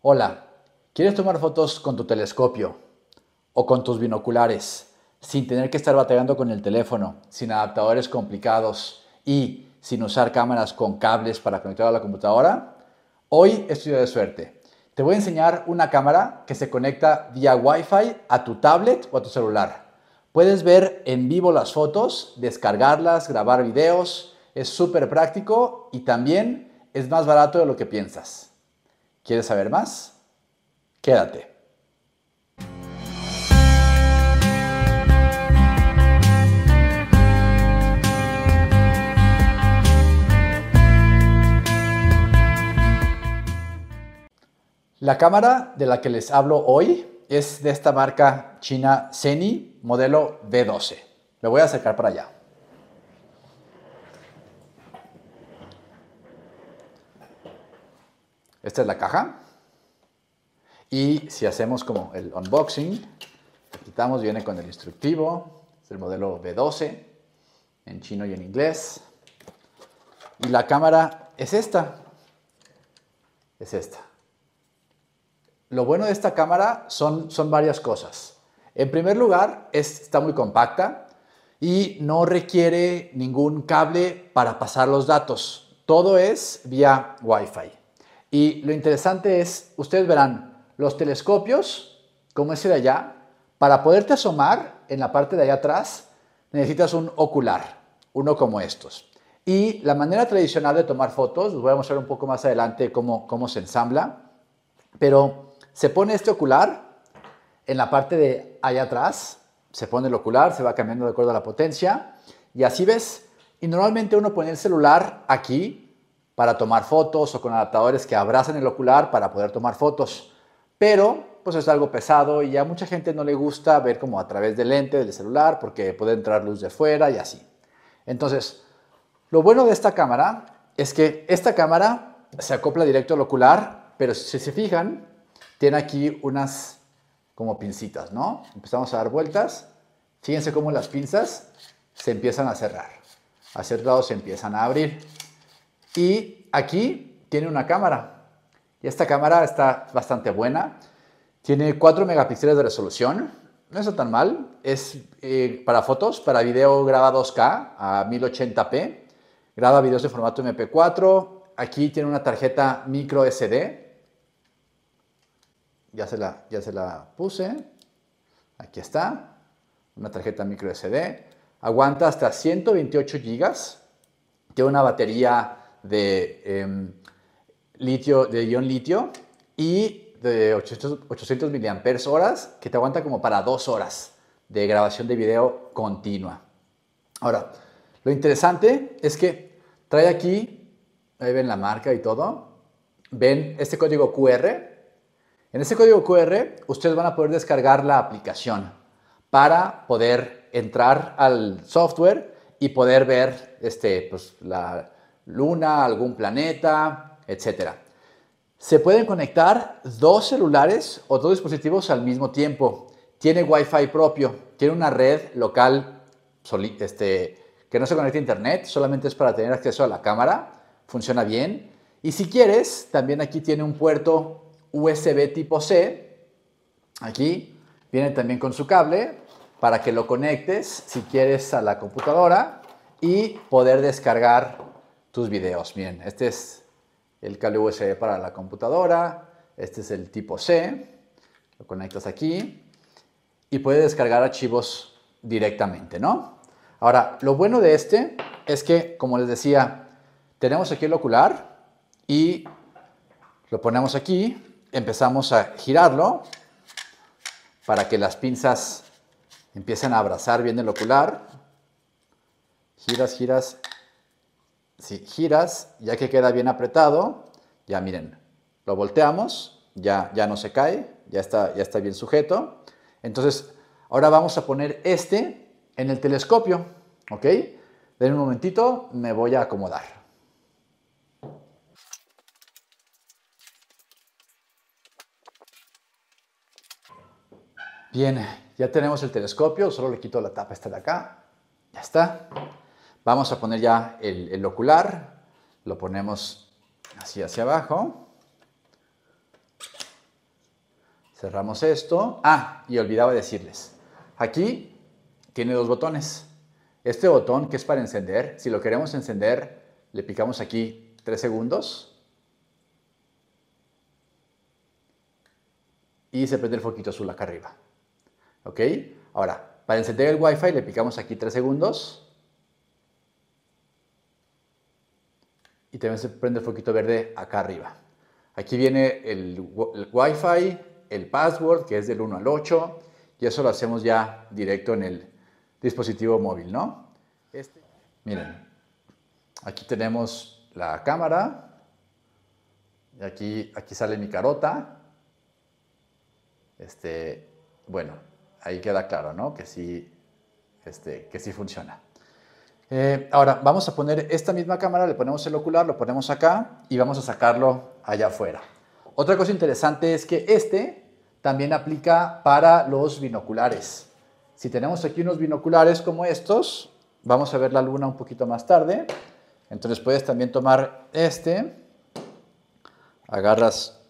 Hola, ¿quieres tomar fotos con tu telescopio o con tus binoculares sin tener que estar batallando con el teléfono, sin adaptadores complicados y sin usar cámaras con cables para conectar a la computadora? Hoy estoy de suerte. Te voy a enseñar una cámara que se conecta vía Wi-Fi a tu tablet o a tu celular. Puedes ver en vivo las fotos, descargarlas, grabar videos. Es súper práctico y también es más barato de lo que piensas. ¿Quieres saber más? Quédate. La cámara de la que les hablo hoy es de esta marca china Seni modelo B12. Me voy a acercar para allá. Esta es la caja. Y si hacemos como el unboxing, quitamos, viene con el instructivo. Es el modelo B12 en chino y en inglés. Y la cámara es esta. Es esta. Lo bueno de esta cámara son, son varias cosas. En primer lugar, está muy compacta y no requiere ningún cable para pasar los datos. Todo es vía Wi-Fi. Y lo interesante es, ustedes verán los telescopios, como ese de allá, para poderte asomar en la parte de allá atrás, necesitas un ocular, uno como estos. Y la manera tradicional de tomar fotos, os voy a mostrar un poco más adelante cómo, cómo se ensambla, pero se pone este ocular en la parte de allá atrás, se pone el ocular, se va cambiando de acuerdo a la potencia, y así ves, y normalmente uno pone el celular aquí para tomar fotos o con adaptadores que abrazan el ocular para poder tomar fotos. Pero pues es algo pesado y a mucha gente no le gusta ver como a través del lente del celular porque puede entrar luz de fuera y así. Entonces, lo bueno de esta cámara es que esta cámara se acopla directo al ocular, pero si se fijan, tiene aquí unas como pincitas, ¿no? Empezamos a dar vueltas. Fíjense cómo las pinzas se empiezan a cerrar. A cierto lado se empiezan a abrir. Y aquí tiene una cámara. Y esta cámara está bastante buena. Tiene 4 megapíxeles de resolución. No está tan mal. Es eh, para fotos, para video graba 2K a 1080p. Graba videos de formato MP4. Aquí tiene una tarjeta micro SD. Ya se la, ya se la puse. Aquí está. Una tarjeta micro SD. Aguanta hasta 128 GB. Tiene una batería de em, litio, de ion litio y de 800, 800 mAh que te aguanta como para dos horas de grabación de video continua. Ahora, lo interesante es que trae aquí, ahí ven la marca y todo, ven este código QR. En este código QR ustedes van a poder descargar la aplicación para poder entrar al software y poder ver este, pues, la, luna, algún planeta, etcétera. Se pueden conectar dos celulares o dos dispositivos al mismo tiempo. Tiene WiFi propio, tiene una red local este, que no se conecta a Internet, solamente es para tener acceso a la cámara, funciona bien. Y si quieres, también aquí tiene un puerto USB tipo C. Aquí viene también con su cable para que lo conectes si quieres a la computadora y poder descargar tus videos. bien este es el cable USB para la computadora, este es el tipo C, lo conectas aquí y puedes descargar archivos directamente, ¿no? Ahora, lo bueno de este es que, como les decía, tenemos aquí el ocular y lo ponemos aquí, empezamos a girarlo para que las pinzas empiecen a abrazar bien el ocular. Giras, giras si giras, ya que queda bien apretado, ya miren, lo volteamos, ya, ya no se cae, ya está, ya está bien sujeto. Entonces, ahora vamos a poner este en el telescopio, ¿ok? Den un momentito, me voy a acomodar. Bien, ya tenemos el telescopio, solo le quito la tapa esta de acá, ya está. Vamos a poner ya el, ocular, lo ponemos así hacia abajo. Cerramos esto. Ah, y olvidaba decirles. Aquí tiene dos botones. Este botón que es para encender, si lo queremos encender, le picamos aquí tres segundos. Y se prende el foquito azul acá arriba. ¿Ok? Ahora, para encender el Wi-Fi le picamos aquí tres segundos. y también se prende el foquito verde acá arriba. Aquí viene el, el Wi-Fi, el password, que es del 1 al 8, y eso lo hacemos ya directo en el dispositivo móvil, ¿no? Este. Miren, aquí tenemos la cámara, y aquí, aquí sale mi carota. Este, bueno, ahí queda claro, ¿no? Que sí, este, que sí funciona. Eh, ahora, vamos a poner esta misma cámara, le ponemos el ocular, lo ponemos acá y vamos a sacarlo allá afuera. Otra cosa interesante es que este también aplica para los binoculares. Si tenemos aquí unos binoculares como estos, vamos a ver la luna un poquito más tarde. Entonces puedes también tomar este, agarras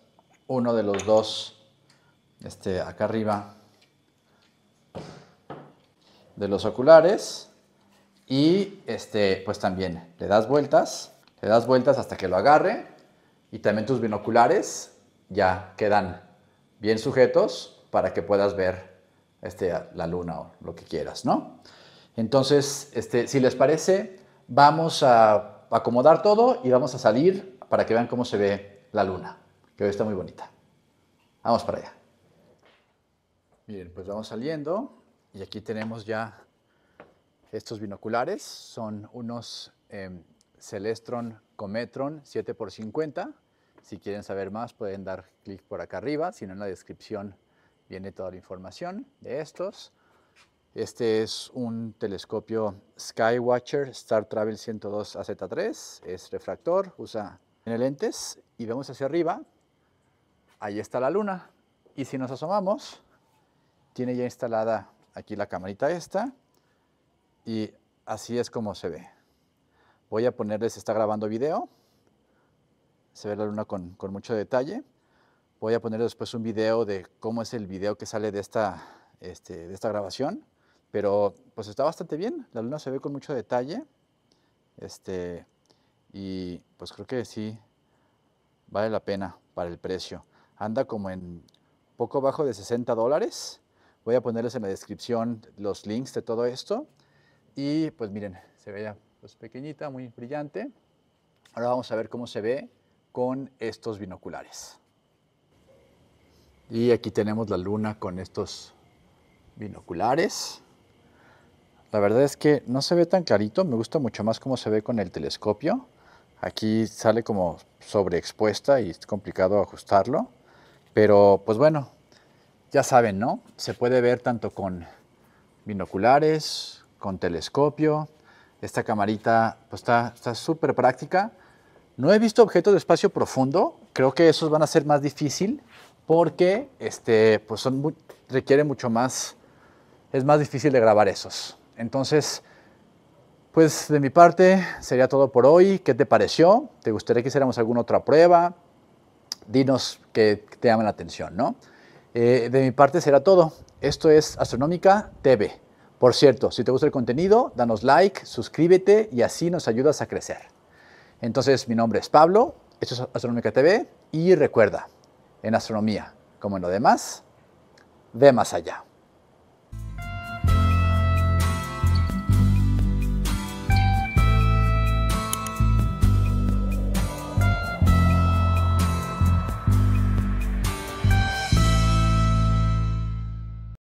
uno de los dos, este acá arriba, de los oculares y este, pues también le das vueltas, le das vueltas hasta que lo agarre y también tus binoculares ya quedan bien sujetos para que puedas ver este, la luna o lo que quieras, ¿no? Entonces, este, si les parece, vamos a acomodar todo y vamos a salir para que vean cómo se ve la luna, que hoy está muy bonita. Vamos para allá. Bien, pues vamos saliendo y aquí tenemos ya estos binoculares son unos em, Celestron Cometron 7x50. Si quieren saber más pueden dar clic por acá arriba, si no en la descripción viene toda la información de estos. Este es un telescopio Skywatcher Star Travel 102 AZ3, es refractor, usa lentes y vemos hacia arriba, ahí está la luna. Y si nos asomamos, tiene ya instalada aquí la camarita esta, y así es como se ve. Voy a ponerles, está grabando video. Se ve la luna con, mucho detalle. Voy a ponerles después un video de cómo es el video que sale de esta, este, de esta grabación. Pero pues está bastante bien. La luna se ve con mucho detalle. Este, y pues creo que sí vale la pena para el precio. Anda como en poco bajo de 60 dólares. Voy a ponerles en la descripción los links de todo esto. Y pues miren, se ve ya pues, pequeñita, muy brillante. Ahora vamos a ver cómo se ve con estos binoculares. Y aquí tenemos la luna con estos binoculares. La verdad es que no se ve tan clarito, me gusta mucho más cómo se ve con el telescopio. Aquí sale como sobreexpuesta y es complicado ajustarlo. Pero pues bueno, ya saben, ¿no? Se puede ver tanto con binoculares, con telescopio. Esta camarita pues, está súper práctica. No he visto objetos de espacio profundo. Creo que esos van a ser más difícil porque este, pues requiere mucho más, es más difícil de grabar esos. Entonces, pues de mi parte sería todo por hoy. ¿Qué te pareció? ¿Te gustaría que hiciéramos alguna otra prueba? Dinos que te llamen la atención, ¿no? Eh, de mi parte será todo. Esto es Astronómica TV. Por cierto, si te gusta el contenido, danos like, suscríbete y así nos ayudas a crecer. Entonces, mi nombre es Pablo, esto es Astronómica TV y recuerda, en astronomía, como en lo demás, ve más allá.